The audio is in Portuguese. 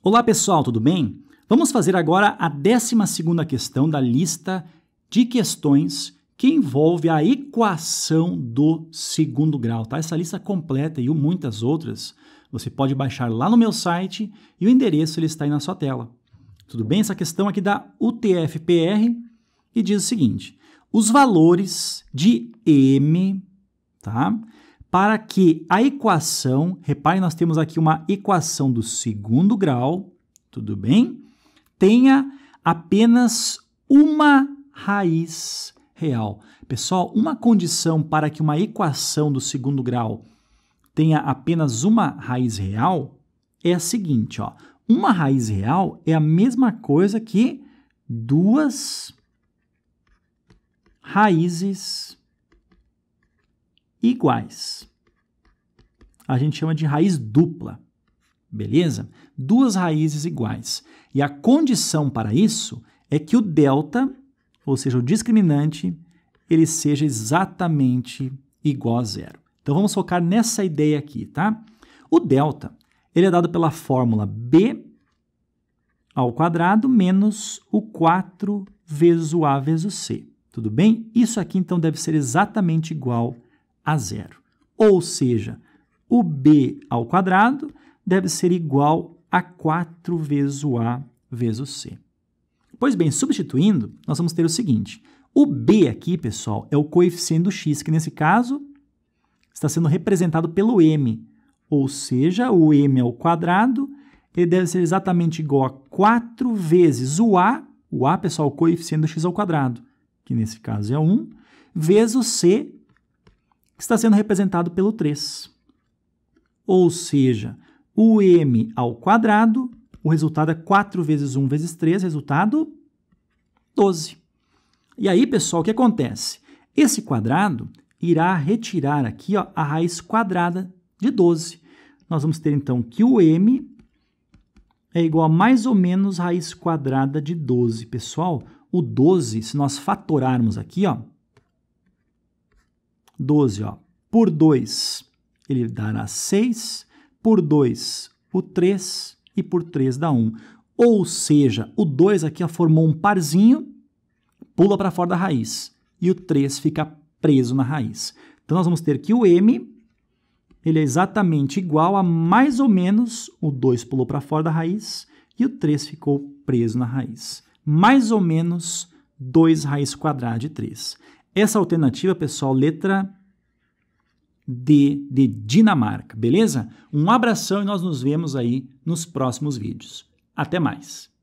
Olá pessoal, tudo bem? Vamos fazer agora a 12 questão da lista de questões que envolve a equação do segundo grau. Tá? Essa lista completa e muitas outras você pode baixar lá no meu site e o endereço ele está aí na sua tela. Tudo bem? Essa questão aqui da UTF-PR e diz o seguinte: os valores de M, tá? para que a equação, repare, nós temos aqui uma equação do segundo grau, tudo bem? Tenha apenas uma raiz real. Pessoal, uma condição para que uma equação do segundo grau tenha apenas uma raiz real é a seguinte, ó. Uma raiz real é a mesma coisa que duas raízes iguais. A gente chama de raiz dupla, beleza? Duas raízes iguais. E a condição para isso é que o delta, ou seja, o discriminante, ele seja exatamente igual a zero. Então vamos focar nessa ideia aqui, tá? O delta, ele é dado pela fórmula b ao quadrado menos o 4 vezes o a vezes o c. Tudo bem? Isso aqui então deve ser exatamente igual a a zero. Ou seja, o b ao quadrado deve ser igual a 4 vezes o a vezes o c. Pois bem, substituindo, nós vamos ter o seguinte. O b aqui, pessoal, é o coeficiente do x, que nesse caso está sendo representado pelo m. Ou seja, o m ao quadrado ele deve ser exatamente igual a 4 vezes o a, o a, pessoal, o coeficiente do x ao quadrado, que nesse caso é 1, vezes o c, que está sendo representado pelo 3. Ou seja, o m ao quadrado, o resultado é 4 vezes 1 vezes 3, resultado 12. E aí, pessoal, o que acontece? Esse quadrado irá retirar aqui ó, a raiz quadrada de 12. Nós vamos ter, então, que o m é igual a mais ou menos raiz quadrada de 12. Pessoal, o 12, se nós fatorarmos aqui, ó, 12, ó. Por 2, ele dará 6, por 2, o 3 e por 3 dá 1. Ou seja, o 2 aqui formou um parzinho, pula para fora da raiz e o 3 fica preso na raiz. Então nós vamos ter que o m ele é exatamente igual a mais ou menos o 2 pulou para fora da raiz e o 3 ficou preso na raiz. Mais ou menos 2 raiz quadrada de 3. Essa alternativa, pessoal, letra D de Dinamarca, beleza? Um abração e nós nos vemos aí nos próximos vídeos. Até mais!